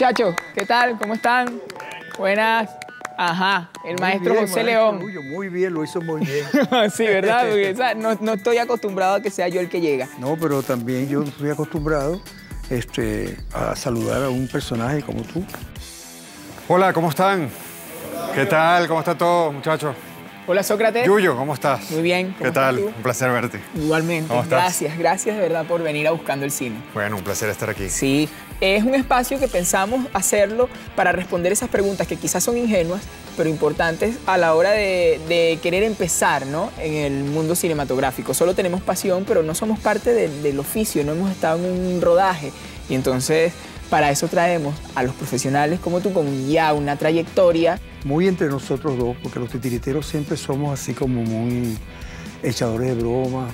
muchachos? ¿Qué tal? ¿Cómo están? Buenas. Ajá, el maestro José León. muy bien, lo hizo muy bien. sí, ¿verdad? no, no, estoy acostumbrado a que sea yo el que llega. No, pero también yo estoy acostumbrado este, a saludar a un personaje como tú. Hola, ¿cómo están? ¿Qué tal? ¿Cómo está todo, muchachos? Hola Sócrates. Yuyo, ¿cómo estás? Muy bien. ¿Cómo ¿Qué tal? Un placer verte. Igualmente. Gracias, gracias de verdad por venir a Buscando el Cine. Bueno, un placer estar aquí. Sí, es un espacio que pensamos hacerlo para responder esas preguntas que quizás son ingenuas, pero importantes a la hora de, querer empezar ¿no? en el mundo cinematográfico. Solo tenemos pasión, pero no somos parte del oficio, no hemos estado en un rodaje. Y entonces para eso traemos a los profesionales como tú, con ya una trayectoria. Muy entre nosotros dos, porque los titiriteros siempre somos así como muy echadores de broma,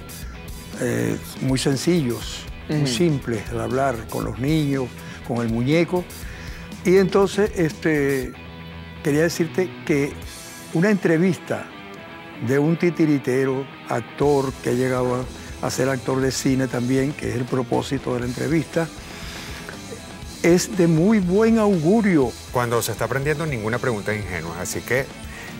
eh, muy sencillos, muy simples al hablar con los niños, con el muñeco. Y entonces este, quería decirte que una entrevista de un titiritero, actor que ha llegado a ser actor de cine también, que es el propósito de la entrevista, es de muy buen augurio. Cuando se está aprendiendo, ninguna pregunta ingenua, así que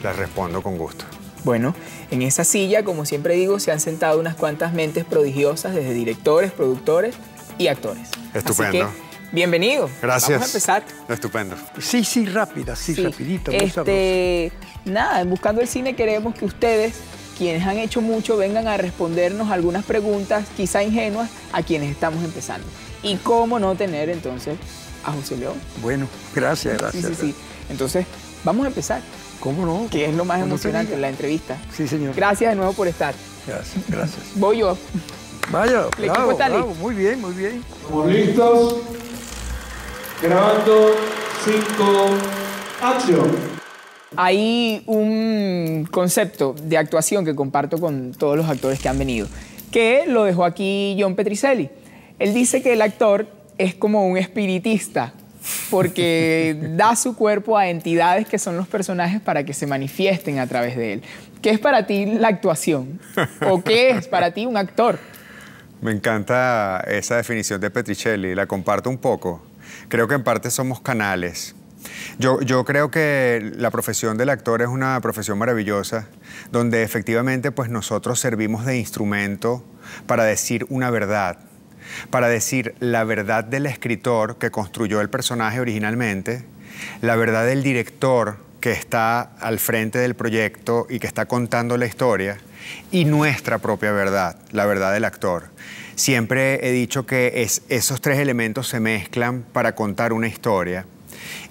la respondo con gusto. Bueno, en esa silla, como siempre digo, se han sentado unas cuantas mentes prodigiosas desde directores, productores y actores. Estupendo. bienvenido. Gracias. Vamos a empezar. Estupendo. Sí, sí, rápida, sí, rapidito. Este, nada, en Buscando el Cine queremos que ustedes, quienes han hecho mucho, vengan a respondernos algunas preguntas, quizá ingenuas, a quienes estamos empezando. Y cómo no tener entonces a José León. Bueno, gracias, gracias. Sí, sí, sí. Entonces, vamos a empezar. ¿Cómo no? Que es lo más emocionante, la entrevista. Sí, señor. Gracias de nuevo por estar. Gracias, gracias. Voy yo. Vaya, Muy bien, muy bien. Estamos listos. Grabando 5, acción. Hay un concepto de actuación que comparto con todos los actores que han venido, que lo dejó aquí John Petricelli él dice que el actor es como un espiritista, porque da su cuerpo a entidades que son los personajes para que se manifiesten a través de él. ¿Qué es para ti la actuación? ¿O qué es para ti un actor? Me encanta esa definición de Petricelli, la comparto un poco. Creo que en parte somos canales. Yo, creo que la profesión del actor es una profesión maravillosa, donde efectivamente pues nosotros servimos de instrumento para decir una verdad para decir la verdad del escritor que construyó el personaje originalmente, la verdad del director que está al frente del proyecto y que está contando la historia, y nuestra propia verdad, la verdad del actor. Siempre he dicho que esos tres elementos se mezclan para contar una historia.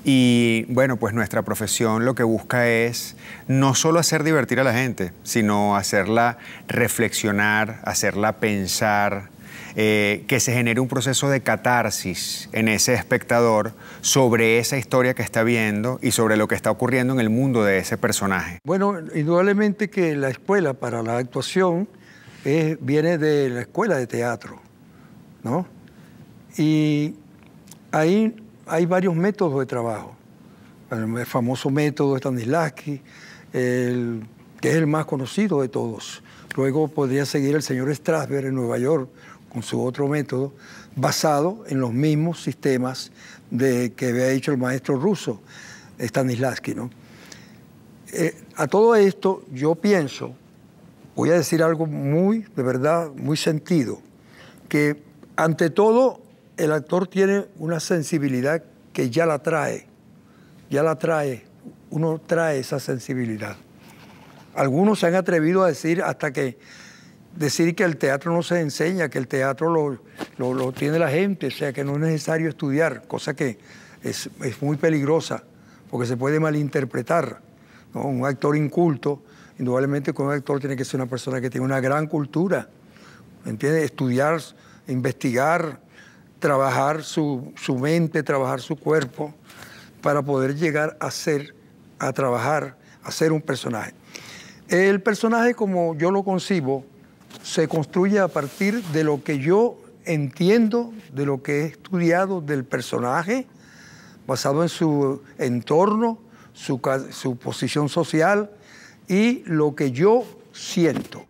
Y bueno, pues nuestra profesión lo que busca es no solo hacer divertir a la gente, sino hacerla reflexionar, hacerla pensar, eh, que se genere un proceso de catarsis en ese espectador sobre esa historia que está viendo y sobre lo que está ocurriendo en el mundo de ese personaje. Bueno, indudablemente que la escuela para la actuación viene de la escuela de teatro, ¿no? Y ahí hay varios métodos de trabajo. El famoso método Stanislavski, el, que es el más conocido de todos. Luego podría seguir el señor Strasberg en Nueva York, con su otro método, basado en los mismos sistemas de, que había hecho el maestro ruso, Stanislavski. Eh, a todo esto yo pienso, voy a decir algo muy, de verdad, muy sentido, que ante todo el actor tiene una sensibilidad que ya la trae, ya la trae, uno trae esa sensibilidad. Algunos se han atrevido a decir hasta que decir que el teatro no se enseña, que el teatro lo, tiene la gente, o sea, que no es necesario estudiar, cosa que es, muy peligrosa, porque se puede malinterpretar. Un actor inculto, indudablemente con un actor tiene que ser una persona que tiene una gran cultura, ¿entiendes? Estudiar, investigar, trabajar su, su mente, trabajar su cuerpo, para poder llegar a ser, a trabajar, a ser un personaje. El personaje, como yo lo concibo, se construye a partir de lo que yo entiendo, de lo que he estudiado del personaje, basado en su entorno, su, posición social y lo que yo siento.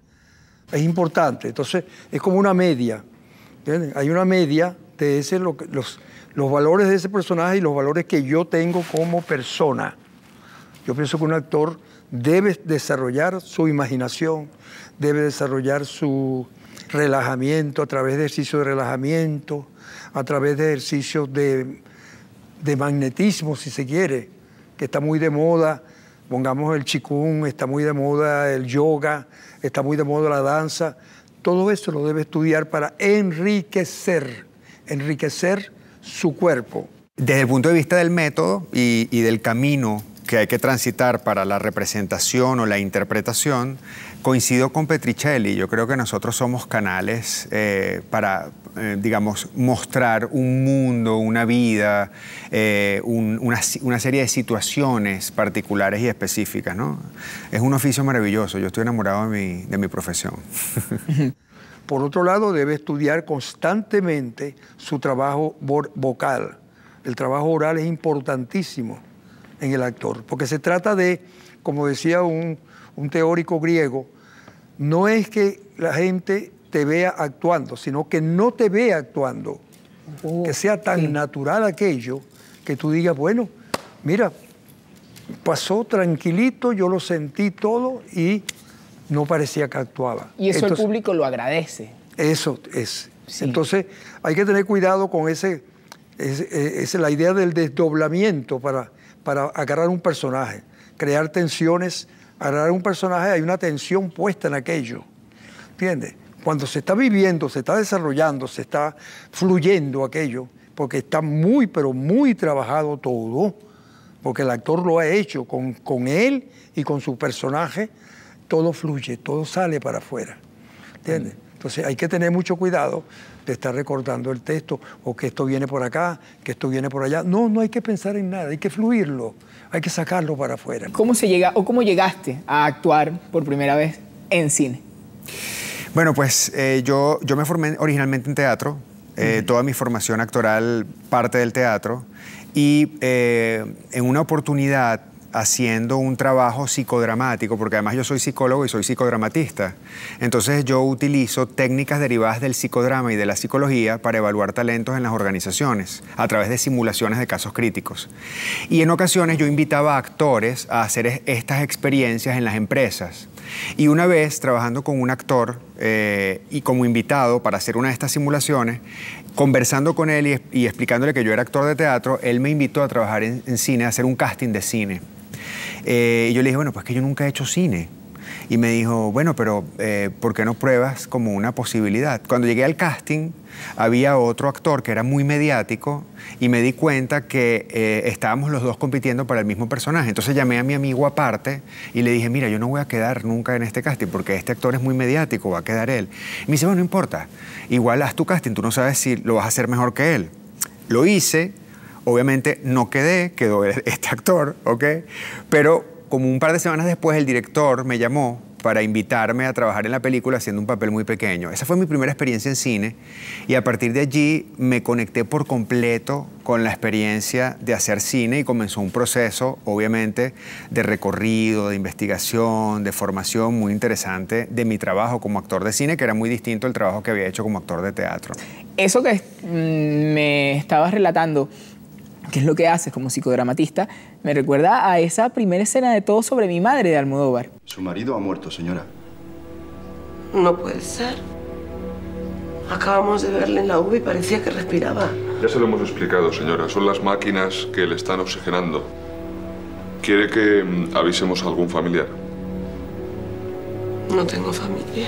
Es importante, entonces es como una media. Hay una media de ese, los, los valores de ese personaje y los valores que yo tengo como persona. Yo pienso que un actor debe desarrollar su imaginación, debe desarrollar su relajamiento a través de ejercicios de relajamiento, a través de ejercicios de, magnetismo, si se quiere, que está muy de moda. Pongamos el chikung, está muy de moda el yoga, está muy de moda la danza. Todo eso lo debe estudiar para enriquecer, enriquecer su cuerpo. Desde el punto de vista del método y, y del camino que hay que transitar para la representación o la interpretación, coincido con Petricelli. Yo creo que nosotros somos canales eh, para, eh, digamos, mostrar un mundo, una vida, eh, una, serie de situaciones particulares y específicas. Es un oficio maravilloso. Yo estoy enamorado de mi, de mi profesión. Por otro lado, debe estudiar constantemente su trabajo vocal. El trabajo oral es importantísimo en el actor, porque se trata de, como decía un, teórico griego, no es que la gente te vea actuando, sino que no te vea actuando, oh, que sea tan natural aquello que tú digas, bueno, mira, pasó tranquilito, yo lo sentí todo y no parecía que actuaba. Y eso el público lo agradece. Eso es. Entonces hay que tener cuidado con ese, ese, eh, la idea del desdoblamiento para para agarrar un personaje, crear tensiones. Agarrar un personaje, hay una tensión puesta en aquello. ¿Entiendes? Cuando se está viviendo, se está desarrollando, se está fluyendo aquello, porque está muy, pero muy trabajado todo, porque el actor lo ha hecho con, con él y con su personaje, todo fluye, todo sale para afuera. ¿Entiendes? Entonces hay que tener mucho cuidado de estar recordando el texto o que esto viene por acá, que esto viene por allá. No, no hay que pensar en nada, hay que fluirlo, hay que sacarlo para afuera. ¿Cómo se llega o cómo llegaste a actuar por primera vez en cine? Bueno, pues eh, yo, yo me formé originalmente en teatro. Eh, toda mi formación actoral parte del teatro. Y eh, en una oportunidad haciendo un trabajo psicodramático, porque además yo soy psicólogo y soy psicodramatista. Entonces yo utilizo técnicas derivadas del psicodrama y de la psicología para evaluar talentos en las organizaciones, a través de simulaciones de casos críticos. Y en ocasiones yo invitaba a actores a hacer estas experiencias en las empresas. Y una vez trabajando con un actor eh, y como invitado para hacer una de estas simulaciones, conversando con él y, explicándole que yo era actor de teatro, él me invitó a trabajar en cine, a hacer un casting de cine. Eh, y yo le dije, bueno, pues que yo nunca he hecho cine. Y me dijo, bueno, pero eh, ¿por qué no pruebas como una posibilidad? Cuando llegué al casting, había otro actor que era muy mediático y me di cuenta que eh, estábamos los dos compitiendo para el mismo personaje. Entonces llamé a mi amigo aparte y le dije, mira, yo no voy a quedar nunca en este casting porque este actor es muy mediático, va a quedar él. Y me dice, bueno, no importa, igual haz tu casting, tú no sabes si lo vas a hacer mejor que él. Lo hice Obviamente no quedé, quedó este actor, ¿ok? Pero como un par de semanas después el director me llamó para invitarme a trabajar en la película haciendo un papel muy pequeño. Esa fue mi primera experiencia en cine y a partir de allí me conecté por completo con la experiencia de hacer cine y comenzó un proceso, obviamente, de recorrido, de investigación, de formación muy interesante de mi trabajo como actor de cine, que era muy distinto al trabajo que había hecho como actor de teatro. Eso que mm, me estabas relatando, que es lo que haces como psicodramatista, me recuerda a esa primera escena de Todo sobre mi madre de Almodóvar. Su marido ha muerto, señora. No puede ser. Acabamos de verle en la UV y parecía que respiraba. Ya se lo hemos explicado, señora. Son las máquinas que le están oxigenando. ¿Quiere que mm, avisemos a algún familiar? No tengo familia.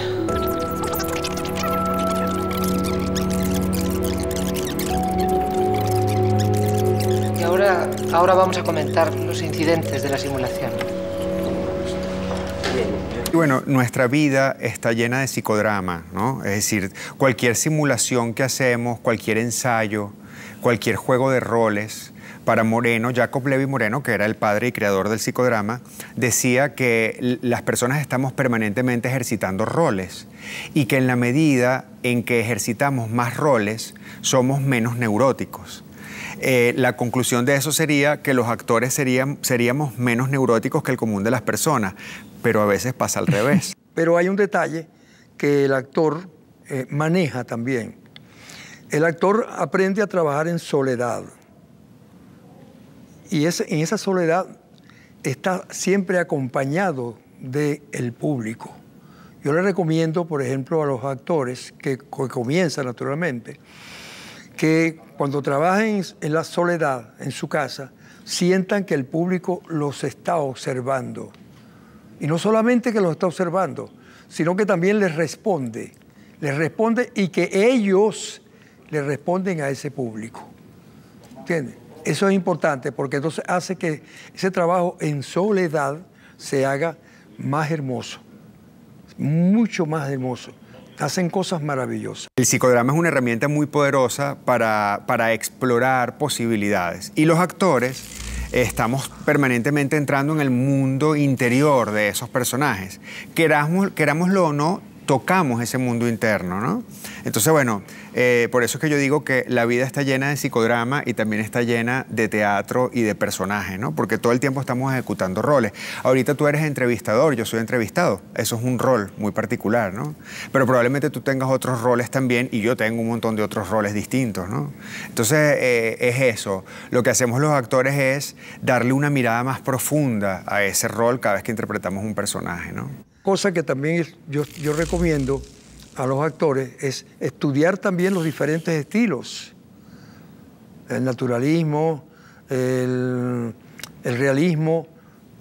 Ahora vamos a comentar los incidentes de la simulación. Bueno, nuestra vida está llena de psicodrama, Es decir, cualquier simulación que hacemos, cualquier ensayo, cualquier juego de roles, para Moreno, Jacob Levi Moreno, que era el padre y creador del psicodrama, decía que las personas estamos permanentemente ejercitando roles y que en la medida en que ejercitamos más roles, somos menos neuróticos. Eh, la conclusión de eso sería que los actores serían, seríamos menos neuróticos que el común de las personas, pero a veces pasa al revés. Pero hay un detalle que el actor eh, maneja también. El actor aprende a trabajar en soledad. Y en esa soledad está siempre acompañado del público. Yo le recomiendo, por ejemplo, a los actores que, que comienzan naturalmente, que cuando trabajen en la soledad, en su casa, sientan que el público los está observando. Y no solamente que los está observando, sino que también les responde. Les responde y que ellos le responden a ese público. ¿Entiendes? Eso es importante porque entonces hace que ese trabajo en soledad se haga más hermoso, mucho más hermoso hacen cosas maravillosas. El psicodrama es una herramienta muy poderosa para, explorar posibilidades. Y los actores estamos permanentemente entrando en el mundo interior de esos personajes. querámoslo o no, tocamos ese mundo interno, ¿no? Entonces, bueno, eh, por eso es que yo digo que la vida está llena de psicodrama y también está llena de teatro y de personajes, ¿no? Porque todo el tiempo estamos ejecutando roles. Ahorita tú eres entrevistador, yo soy entrevistado. Eso es un rol muy particular, ¿no? Pero probablemente tú tengas otros roles también y yo tengo un montón de otros roles distintos, ¿no? Entonces, eh, es eso. Lo que hacemos los actores es darle una mirada más profunda a ese rol cada vez que interpretamos un personaje, ¿no? cosa que también yo, recomiendo a los actores es estudiar también los diferentes estilos. El naturalismo, el, realismo,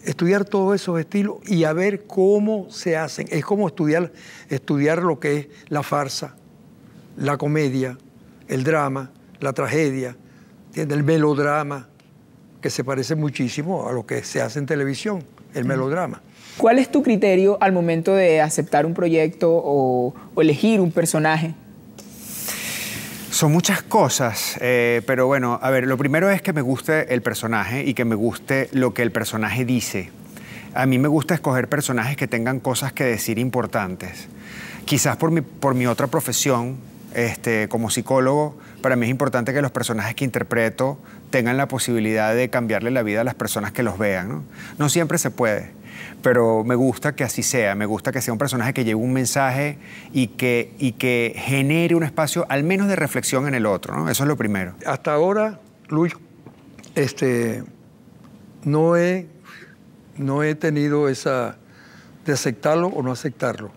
estudiar todos esos estilos y a ver cómo se hacen. Es como estudiar, estudiar lo que es la farsa, la comedia, el drama, la tragedia, el melodrama, que se parece muchísimo a lo que se hace en televisión, el melodrama. ¿Cuál es tu criterio al momento de aceptar un proyecto o, elegir un personaje? Son muchas cosas, eh, pero bueno, a ver, lo primero es que me guste el personaje y que me guste lo que el personaje dice. A mí me gusta escoger personajes que tengan cosas que decir importantes. Quizás por mi, por mi otra profesión, este, como psicólogo, para mí es importante que los personajes que interpreto tengan la posibilidad de cambiarle la vida a las personas que los vean. No, no siempre se puede pero me gusta que así sea, me gusta que sea un personaje que lleve un mensaje y que, y que genere un espacio al menos de reflexión en el otro, Eso es lo primero. Hasta ahora, Luis, este, no, he, no he tenido esa de aceptarlo o no aceptarlo.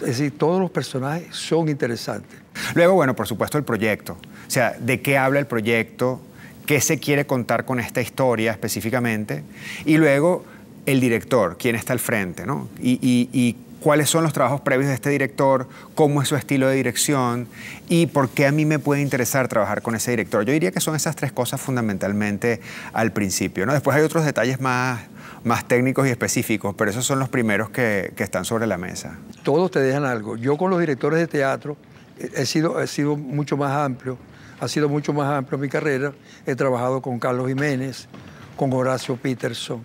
Es decir, todos los personajes son interesantes. Luego, bueno, por supuesto, el proyecto. O sea, ¿de qué habla el proyecto? ¿Qué se quiere contar con esta historia específicamente? Y luego, el director, quién está al frente, ¿no? Y, cuáles son los trabajos previos de este director, cómo es su estilo de dirección y por qué a mí me puede interesar trabajar con ese director. Yo diría que son esas tres cosas fundamentalmente al principio, ¿no? Después hay otros detalles más, más técnicos y específicos, pero esos son los primeros que, están sobre la mesa. Todos te dejan algo. Yo con los directores de teatro he sido, he sido mucho más amplio, ha sido mucho más amplio mi carrera. He trabajado con Carlos Jiménez, con Horacio Peterson,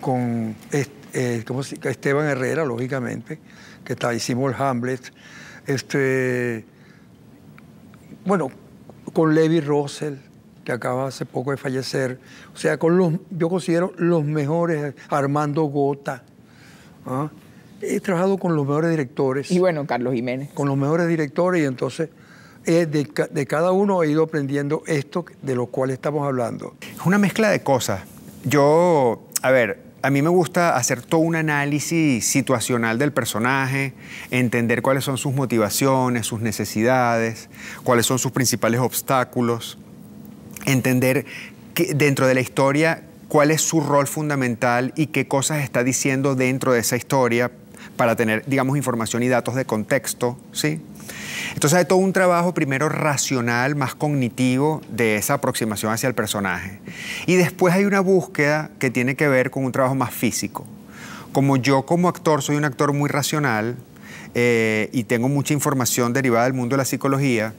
con eh, Esteban Herrera, lógicamente, que está, hicimos el Hamlet. Este, bueno, con Levi Russell, que acaba hace poco de fallecer. O sea, con yo considero los mejores, Armando Gota. ¿ah? He trabajado con los mejores directores. Y bueno, Carlos Jiménez. Con los mejores directores y entonces eh, de, de, cada uno he ido aprendiendo esto de lo cual estamos hablando. Es una mezcla de cosas. Yo, a ver, a mí me gusta hacer todo un análisis situacional del personaje, entender cuáles son sus motivaciones, sus necesidades, cuáles son sus principales obstáculos, entender dentro de la historia cuál es su rol fundamental y qué cosas está diciendo dentro de esa historia para tener, digamos, información y datos de contexto, ¿sí? Entonces hay todo un trabajo primero racional, más cognitivo de esa aproximación hacia el personaje. Y después hay una búsqueda que tiene que ver con un trabajo más físico. Como yo como actor soy un actor muy racional eh, y tengo mucha información derivada del mundo de la psicología,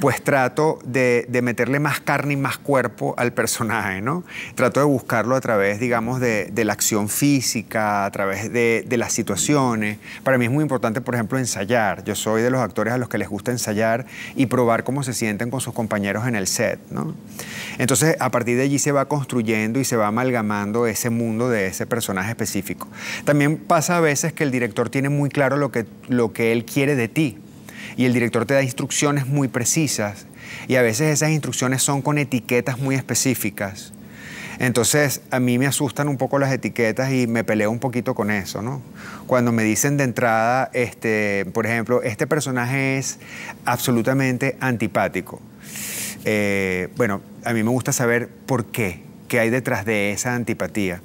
pues trato de, meterle más carne y más cuerpo al personaje, ¿no? Trato de buscarlo a través, digamos, de, la acción física, a través de, las situaciones. Para mí es muy importante, por ejemplo, ensayar. Yo soy de los actores a los que les gusta ensayar y probar cómo se sienten con sus compañeros en el set, Entonces, a partir de allí se va construyendo y se va amalgamando ese mundo de ese personaje específico. También pasa a veces que el director tiene muy claro lo que él quiere de ti y el director te da instrucciones muy precisas y a veces esas instrucciones son con etiquetas muy específicas. Entonces, a mí me asustan un poco las etiquetas y me peleo un poquito con eso, Cuando me dicen de entrada, este, por ejemplo, este personaje es absolutamente antipático. Eh, bueno, a mí me gusta saber por qué, qué hay detrás de esa antipatía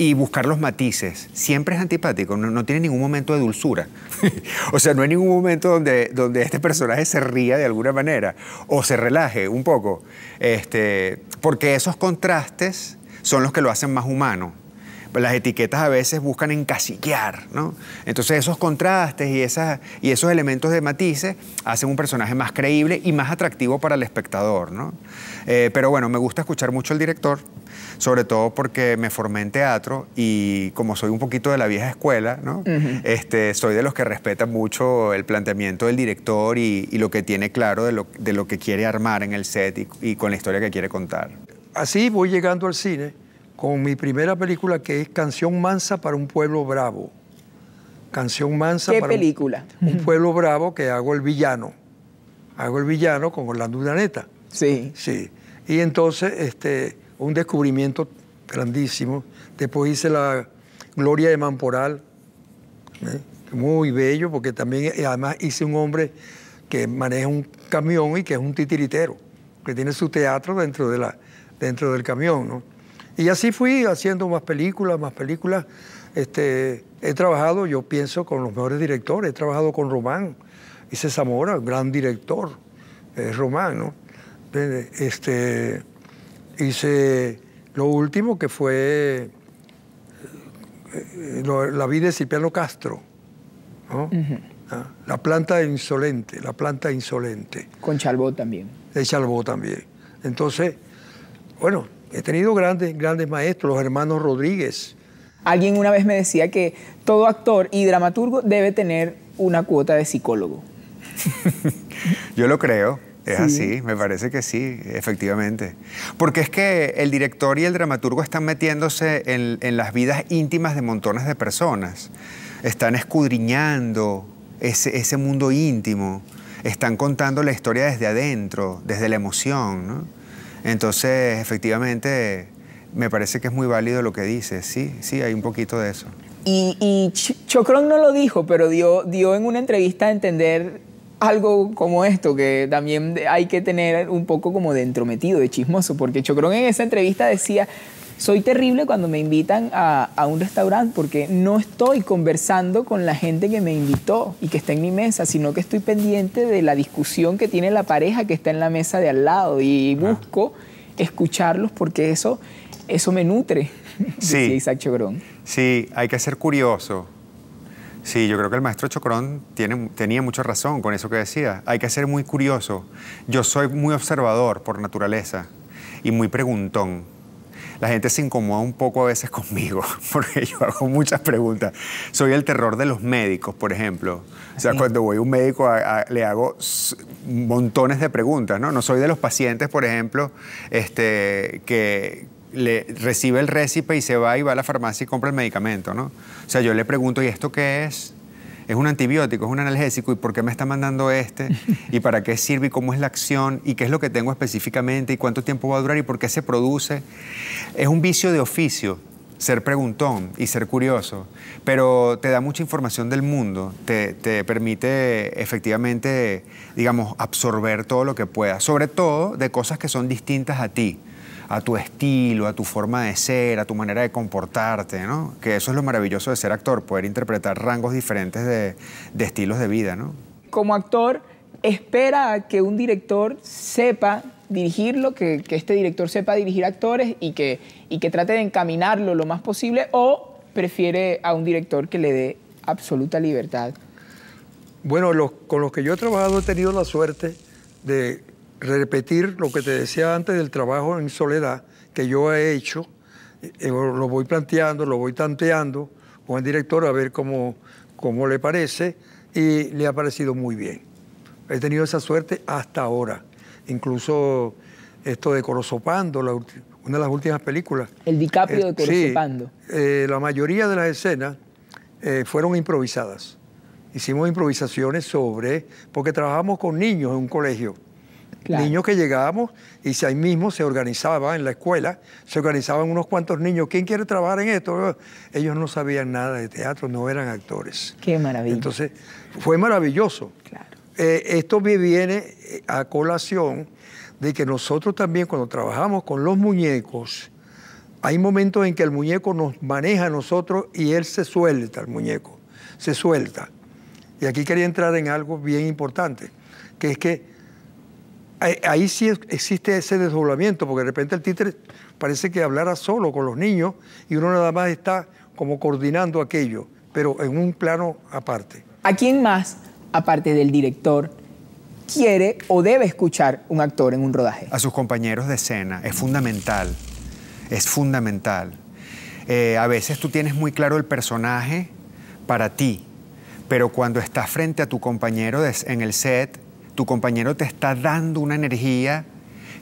y buscar los matices. Siempre es antipático, no, tiene ningún momento de dulzura. o sea, no hay ningún momento donde, donde este personaje se ría de alguna manera o se relaje un poco. Este, porque esos contrastes son los que lo hacen más humano. Las etiquetas a veces buscan encasillar ¿no? Entonces esos contrastes y, esas, y esos elementos de matices hacen un personaje más creíble y más atractivo para el espectador, ¿no? Eh, pero bueno, me gusta escuchar mucho al director, sobre todo porque me formé en teatro y como soy un poquito de la vieja escuela, ¿no? este, soy de los que respeta mucho el planteamiento del director y, lo que tiene claro de lo, de lo, que quiere armar en el set y, con la historia que quiere contar. Así voy llegando al cine con mi primera película que es Canción Mansa para un pueblo bravo. Canción Mansa para película? Un, pueblo bravo que hago el villano. Hago el villano con Orlando Uraneta. Sí. Sí. Y entonces, este, un descubrimiento grandísimo. Después hice la Gloria de Mamporal, ¿eh? muy bello, porque también eh, además hice un hombre que maneja un camión y que es un titiritero, que tiene su teatro dentro, de la, dentro del camión. Y así fui haciendo más películas, más películas. Este, he trabajado, yo pienso, con los mejores directores. He trabajado con Román, hice Zamora, gran director, es eh, Román, Este, hice lo último que fue eh, eh, la vida de Cipriano Castro, ah, la planta insolente, la planta insolente. Con Chalbó también. De Chalbó también. Entonces, bueno, he tenido grandes, grandes maestros, los hermanos Rodríguez. Alguien una vez me decía que todo actor y dramaturgo debe tener una cuota de psicólogo. Yo lo creo. Es así, me parece que sí, efectivamente. Porque es que el director y el dramaturgo están metiéndose en, las vidas íntimas de montones de personas. Están escudriñando ese, mundo íntimo. Están contando la historia desde adentro, desde la emoción. ¿no? Entonces, efectivamente, me parece que es muy válido lo que dices. Sí, sí, hay un poquito de eso. Y, y Chocron no lo dijo, pero dio, dio en una entrevista a entender algo como esto, que también hay que tener un poco como de entrometido, de chismoso, porque Chocrón en esa entrevista decía, soy terrible cuando me invitan a, un restaurante porque no estoy conversando con la gente que me invitó y que está en mi mesa, sino que estoy pendiente de la discusión que tiene la pareja que está en la mesa de al lado y ah. busco escucharlos porque eso, eso me nutre, sí. Isaac Chocrón. Sí, hay que ser curioso. Sí, yo creo que el maestro Chocrón tiene, tenía mucha razón con eso que decía. Hay que ser muy curioso. Yo soy muy observador por naturaleza y muy preguntón. La gente se incomoda un poco a veces conmigo porque yo hago muchas preguntas. Soy el terror de los médicos, por ejemplo. O sea, cuando voy a un médico le hago montones de preguntas, ¿no? No soy de los pacientes, por ejemplo, este, que, le recibe el récipe y se va y va a la farmacia y compra el medicamento, ¿no? O sea, yo le pregunto, ¿y esto qué es? Es un antibiótico, es un analgésico, ¿y por qué me está mandando este? ¿Y para qué sirve? ¿Y cómo es la acción? ¿Y qué es lo que tengo específicamente? ¿Y cuánto tiempo va a durar? ¿Y por qué se produce? Es un vicio de oficio ser preguntón y ser curioso, pero te da mucha información del mundo, te, permite efectivamente, digamos, absorber todo lo que pueda sobre todo de cosas que son distintas a ti a tu estilo, a tu forma de ser, a tu manera de comportarte, ¿no? Que eso es lo maravilloso de ser actor, poder interpretar rangos diferentes de, estilos de vida, ¿no? Como actor, espera que un director sepa dirigirlo, que, este director sepa dirigir actores y que, y que trate de encaminarlo lo más posible o prefiere a un director que le dé absoluta libertad? Bueno, con los que yo he trabajado he tenido la suerte de repetir lo que te decía antes del trabajo en soledad que yo he hecho, eh, eh, lo voy planteando, lo voy tanteando con el director a ver cómo, cómo le parece y le ha parecido muy bien. He tenido esa suerte hasta ahora. Incluso esto de Corozopando, una de las últimas películas. El DiCaprio de eh, Corozopando. la mayoría de las escenas fueron improvisadas. Hicimos improvisaciones sobre, porque trabajamos con niños en un colegio. Niños que llegábamos y si ahí mismo se organizaba en la escuela, se organizaban unos cuantos niños. ¿Quién quiere trabajar en esto? Ellos no sabían nada de teatro, no eran actores. Qué maravilla. Entonces, fue maravilloso. Claro. Eh, esto me viene a colación de que nosotros también cuando trabajamos con los muñecos, hay momentos en que el muñeco nos maneja a nosotros y él se suelta, el muñeco, se suelta. Y aquí quería entrar en algo bien importante, que es que ahí sí existe ese desdoblamiento, porque de repente el títere parece que hablara solo con los niños y uno nada más está como coordinando aquello, pero en un plano aparte. ¿A quién más, aparte del director, quiere o debe escuchar un actor en un rodaje? A sus compañeros de escena, es fundamental, es fundamental. Eh, a veces tú tienes muy claro el personaje para ti, pero cuando estás frente a tu compañero en el set, tu compañero te está dando una energía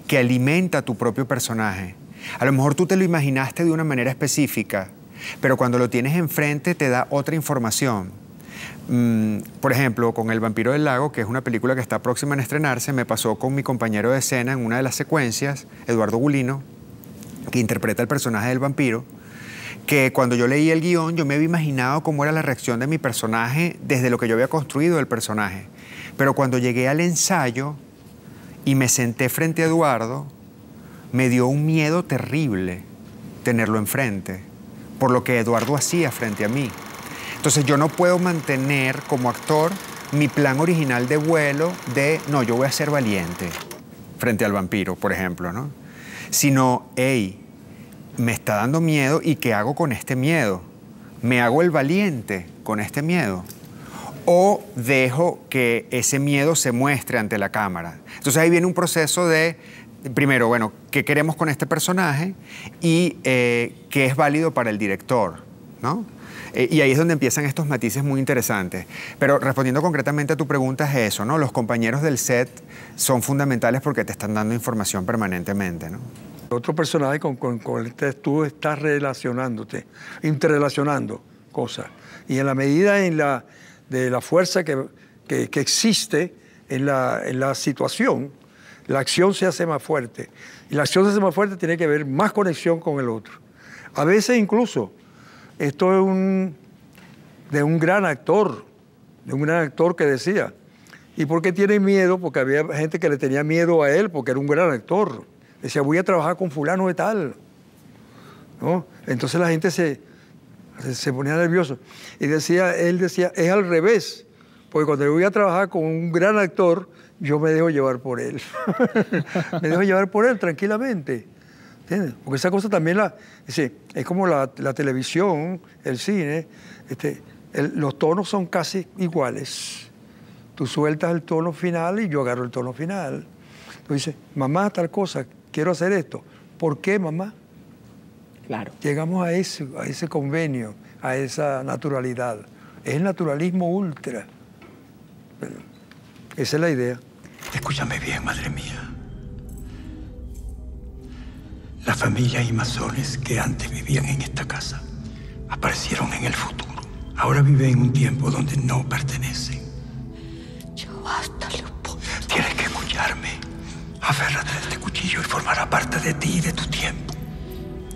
que alimenta tu propio personaje. A lo mejor tú te lo imaginaste de una manera específica, pero cuando lo tienes enfrente te da otra información. Mm, por ejemplo, con El vampiro del lago, que es una película que está próxima a estrenarse, me pasó con mi compañero de escena en una de las secuencias, Eduardo Gulino, que interpreta el personaje del vampiro, que cuando yo leí el guión yo me había imaginado cómo era la reacción de mi personaje desde lo que yo había construido el personaje. Pero cuando llegué al ensayo y me senté frente a Eduardo, me dio un miedo terrible tenerlo enfrente, por lo que Eduardo hacía frente a mí. Entonces yo no puedo mantener como actor mi plan original de vuelo de, no, yo voy a ser valiente frente al vampiro, por ejemplo, ¿no? Sino, hey, me está dando miedo y ¿qué hago con este miedo? Me hago el valiente con este miedo o dejo que ese miedo se muestre ante la cámara. Entonces ahí viene un proceso de, primero, bueno, ¿qué queremos con este personaje? Y eh, qué es válido para el director, ¿no? Eh, y ahí es donde empiezan estos matices muy interesantes. Pero respondiendo concretamente a tu pregunta es eso, ¿no? Los compañeros del set son fundamentales porque te están dando información permanentemente, ¿no? Otro personaje con, con, con el que tú estás relacionándote, interrelacionando cosas. Y en la medida en la de la fuerza que, existe en la, en la situación, la acción se hace más fuerte. Y la acción se hace más fuerte tiene que ver más conexión con el otro. A veces incluso, esto es un, de un gran actor, de un gran actor que decía, ¿y por qué tiene miedo? Porque había gente que le tenía miedo a él porque era un gran actor. Decía, voy a trabajar con fulano de tal. ¿No? Entonces la gente se, se ponía nervioso. Y decía, él decía, es al revés, porque cuando yo voy a trabajar con un gran actor, yo me dejo llevar por él. me dejo llevar por él tranquilamente. ¿Entiendes? Porque esa cosa también la, es, es como la, televisión, el cine, este, los tonos son casi iguales. Tú sueltas el tono final y yo agarro el tono final. Tú dices, mamá, tal cosa, quiero hacer esto. ¿Por qué, mamá? Llegamos a ese, a ese convenio, a esa naturalidad. Es el naturalismo ultra. esa es la idea. Escúchame bien, madre mía. Las familias y masones que antes vivían en esta casa aparecieron en el futuro. Ahora viven en un tiempo donde no pertenecen. Yo hasta lo Tienes que escucharme. Aférrate de este cuchillo y formará parte de ti y de tu tiempo.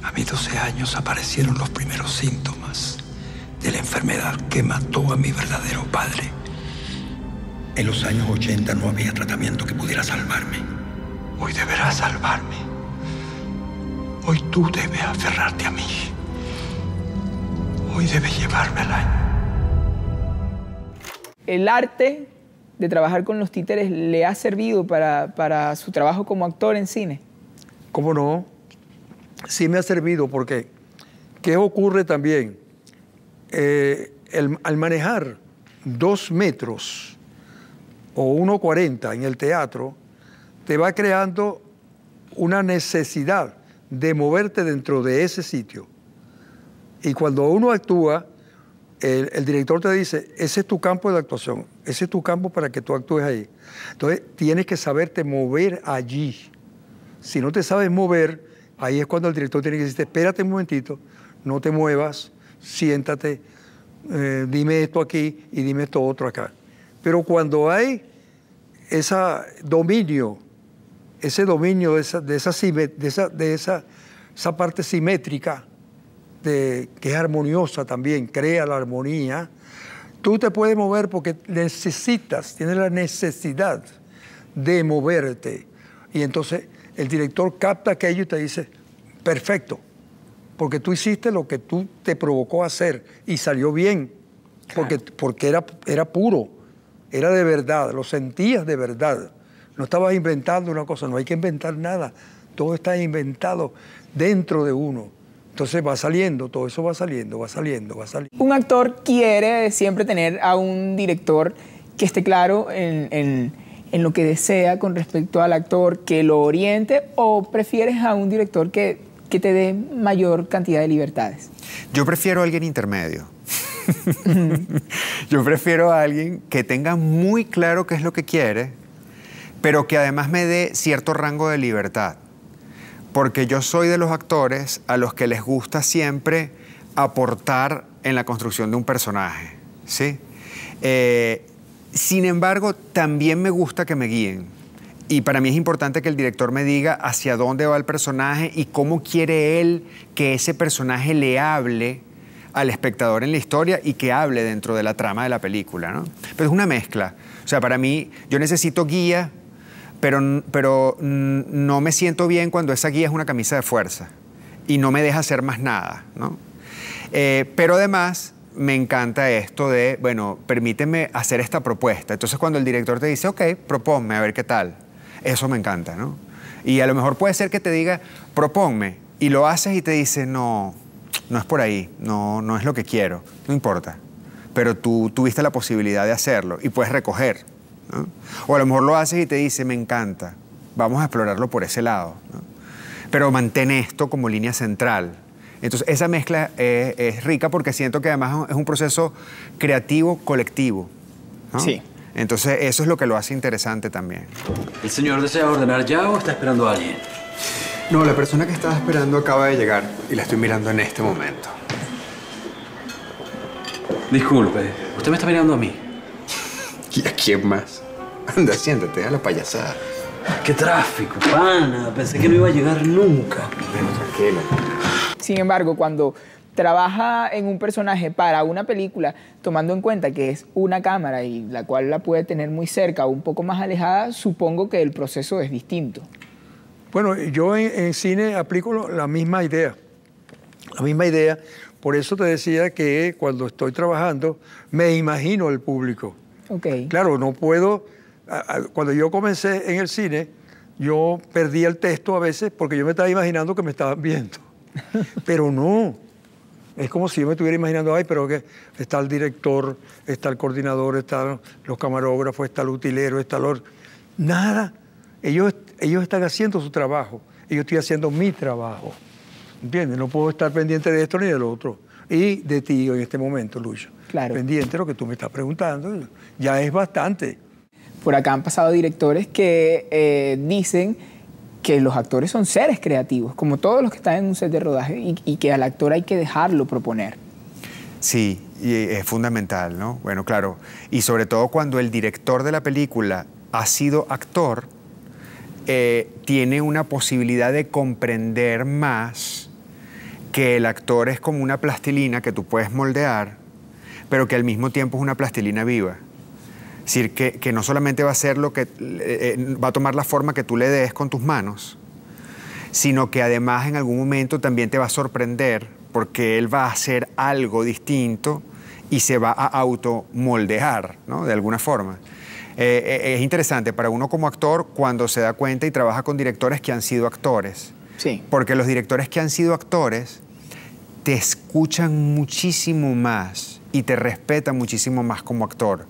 A mis 12 años aparecieron los primeros síntomas de la enfermedad que mató a mi verdadero padre. En los años 80 no había tratamiento que pudiera salvarme. Hoy deberás salvarme. Hoy tú debes aferrarte a mí. Hoy debes año. El arte de trabajar con los títeres le ha servido para, para su trabajo como actor en cine. ¿Cómo no? sí me ha servido porque, ¿qué ocurre también? Eh, al manejar dos metros o 1,40 en el teatro, te va creando una necesidad de moverte dentro de ese sitio. Y cuando uno actúa, el, el, director te dice, ese es tu campo de actuación, ese es tu campo para que tú actúes ahí. Entonces, tienes que saberte mover allí. Si no te sabes mover, Ahí es cuando el director tiene que decirte, espérate un momentito, no te muevas, siéntate, eh, dime esto aquí y dime esto otro acá. Pero cuando hay ese dominio, ese dominio de esa, de esa, parte simétrica, de, que es armoniosa también, crea la armonía, tú te puedes mover porque necesitas, tienes la necesidad de moverte. Y entonces el director capta aquello y te dice, perfecto, porque tú hiciste lo que tú te provocó hacer y salió bien, porque, porque era, era puro, era de verdad, lo sentías de verdad. No estabas inventando una cosa, no hay que inventar nada, todo está inventado dentro de uno. Entonces va saliendo, todo eso va saliendo, va saliendo, va saliendo. Un actor quiere siempre tener a un director que esté claro en en lo que desea con respecto al actor, que lo oriente o prefieres a un director que, te dé mayor cantidad de libertades? Yo prefiero a alguien intermedio. Yo prefiero a alguien que tenga muy claro qué es lo que quiere, pero que además me dé cierto rango de libertad. Porque yo soy de los actores a los que les gusta siempre aportar en la construcción de un personaje. ¿sí? Eh, sin embargo, también me gusta que me guíen. Y para mí es importante que el director me diga hacia dónde va el personaje y cómo quiere él que ese personaje le hable al espectador en la historia y que hable dentro de la trama de la película, Pero es una mezcla. O sea, para mí, yo necesito guía, pero, no me siento bien cuando esa guía es una camisa de fuerza y no me deja hacer más nada, ¿no? Eh, pero además, me encanta esto de, bueno, permíteme hacer esta propuesta. Entonces cuando el director te dice, ok, proponme, a ver qué tal. Eso me encanta, ¿no? Y a lo mejor puede ser que te diga, proponme, y lo haces y te dice, no, no es por ahí, no, no es lo que quiero, no importa. Pero tú tuviste la posibilidad de hacerlo y puedes recoger. O a lo mejor lo haces y te dice, me encanta, vamos a explorarlo por ese lado. Pero mantén esto como línea central. Entonces, esa mezcla eh, es, rica porque siento que además es un proceso creativo colectivo. Sí. Entonces, eso es lo que lo hace interesante también. ¿El señor desea ordenar ya o está esperando a alguien? No, la persona que estaba esperando acaba de llegar y la estoy mirando en este momento. Disculpe, usted me está mirando a mí. ¿Y a quién más? Anda, siéntate, a la payasada. ¡Qué tráfico, pana! Pensé que no iba a llegar nunca. Bueno, tranquilo... Sin embargo, cuando trabaja en un personaje para una película, tomando en cuenta que es una cámara y la cual la puede tener muy cerca o un poco más alejada, supongo que el proceso es distinto. Bueno, yo en, cine aplico la misma idea, la misma idea. Por eso te decía que cuando estoy trabajando me imagino el público. Okay. Claro, no puedo. Cuando yo comencé en el cine, yo perdí el texto a veces porque yo me estaba imaginando que me estaban viendo. Pero no. Es como si yo me estuviera imaginando, ay, pero que está el director, está el coordinador, están los camarógrafos, está el utilero, está el... Nada. Ellos, ellos están haciendo su trabajo. yo estoy haciendo mi trabajo. ¿Entiendes? No puedo estar pendiente de esto ni del otro. Y de ti en este momento, Lucho. Claro. Pendiente de lo que tú me estás preguntando. Ya es bastante. Por acá han pasado directores que eh, dicen que los actores son seres creativos, como todos los que están en un set de rodaje, y, que al actor hay que dejarlo proponer. Sí, y eh, es fundamental, ¿no? Bueno, claro. Y sobre todo cuando el director de la película ha sido actor, eh, tiene una posibilidad de comprender más que el actor es como una plastilina que tú puedes moldear, pero que al mismo tiempo es una plastilina viva. Es decir, que, no solamente va a ser lo que eh, eh, va a tomar la forma que tú le des con tus manos, sino que además en algún momento también te va a sorprender porque él va a hacer algo distinto y se va a automoldear, ¿no? De alguna forma. Eh, es interesante para uno como actor cuando se da cuenta y trabaja con directores que han sido actores. Porque los directores que han sido actores te escuchan muchísimo más y te respetan muchísimo más como actor.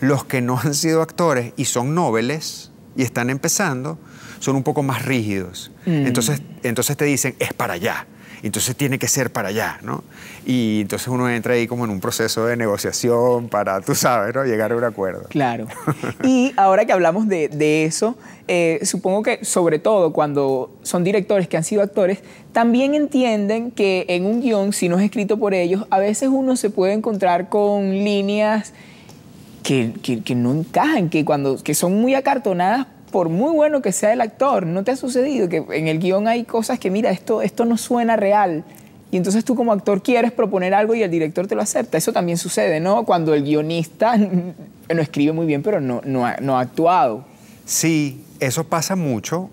Los que no han sido actores y son nobles y están empezando, son un poco más rígidos. Mm. Entonces, entonces te dicen, es para allá. Entonces tiene que ser para allá, ¿no? Y entonces uno entra ahí como en un proceso de negociación para, tú sabes, ¿no? Llegar a un acuerdo. Claro. y ahora que hablamos de, eso, eh, supongo que sobre todo cuando son directores que han sido actores, también entienden que en un guión, si no es escrito por ellos, a veces uno se puede encontrar con líneas que, no encajan, que, cuando, que son muy acartonadas por muy bueno que sea el actor. ¿No te ha sucedido que en el guión hay cosas que, mira, esto, esto no suena real? Y entonces tú como actor quieres proponer algo y el director te lo acepta. Eso también sucede, ¿no? Cuando el guionista no escribe muy bien, pero no, no, ha, no actuado. Sí, eso pasa mucho.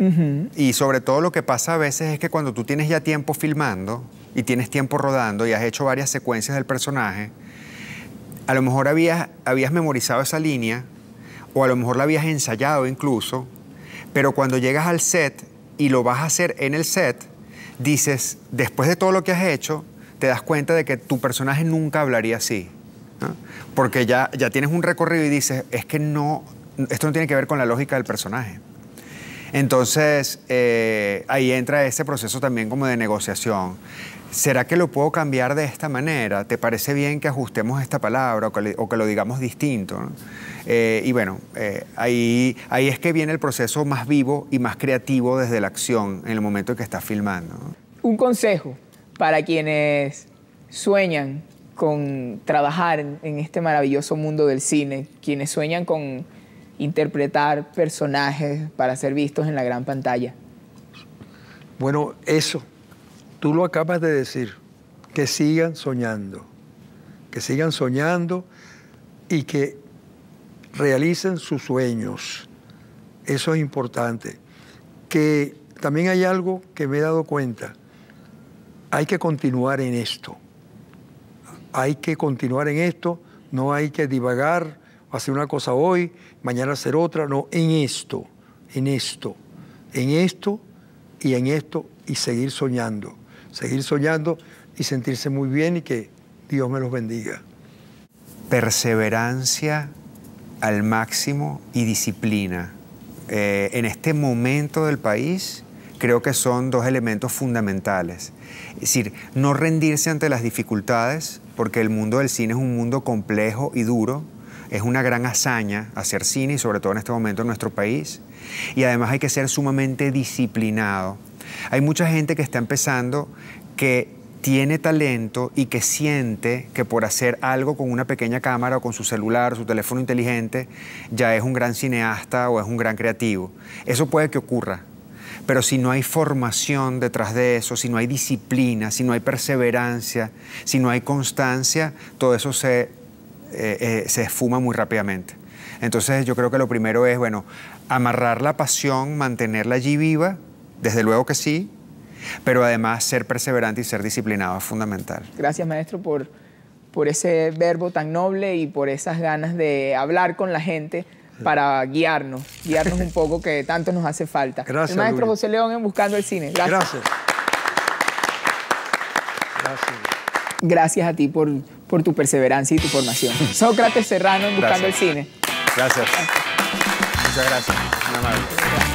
Y sobre todo lo que pasa a veces es que cuando tú tienes ya tiempo filmando y tienes tiempo rodando y has hecho varias secuencias del personaje, a lo mejor habías, habías memorizado esa línea o a lo mejor la habías ensayado incluso, pero cuando llegas al set y lo vas a hacer en el set, dices, después de todo lo que has hecho, te das cuenta de que tu personaje nunca hablaría así. Porque ya, ya tienes un recorrido y dices, es que no, esto no tiene que ver con la lógica del personaje. Entonces, eh, ahí entra ese proceso también como de negociación. ¿será que lo puedo cambiar de esta manera? ¿Te parece bien que ajustemos esta palabra o que, lo digamos distinto? Eh, y bueno, eh, ahí, ahí es que viene el proceso más vivo y más creativo desde la acción, en el momento en que estás filmando. Un consejo para quienes sueñan con trabajar en este maravilloso mundo del cine, quienes sueñan con interpretar personajes para ser vistos en la gran pantalla. Bueno, eso, tú lo acabas de decir, que sigan soñando, que sigan soñando y que realicen sus sueños. Eso es importante. Que también hay algo que me he dado cuenta. Hay que continuar en esto. Hay que continuar en esto. No hay que divagar, hacer una cosa hoy, mañana hacer otra. No, en esto, en esto, en esto y en esto y seguir soñando seguir soñando y sentirse muy bien y que Dios me los bendiga. Perseverancia al máximo y disciplina. Eh, en este momento del país creo que son dos elementos fundamentales. Es decir, no rendirse ante las dificultades, porque el mundo del cine es un mundo complejo y duro. Es una gran hazaña hacer cine y sobre todo en este momento en nuestro país. Y además hay que ser sumamente disciplinado hay mucha gente que está empezando que tiene talento y que siente que por hacer algo con una pequeña cámara o con su celular su teléfono inteligente ya es un gran cineasta o es un gran creativo. Eso puede que ocurra, pero si no hay formación detrás de eso, si no hay disciplina, si no hay perseverancia, si no hay constancia, todo eso se, eh, eh, se esfuma muy rápidamente. Entonces yo creo que lo primero es, bueno, amarrar la pasión, mantenerla allí viva desde luego que sí, pero además ser perseverante y ser disciplinado es fundamental. Gracias, maestro, por, por ese verbo tan noble y por esas ganas de hablar con la gente para guiarnos, guiarnos un poco que tanto nos hace falta. Gracias. maestro José León en Buscando el Cine. Gracias. Gracias. Gracias. a ti por, por tu perseverancia y tu formación. Sócrates Serrano en Buscando el Cine. Gracias. Muchas gracias. Una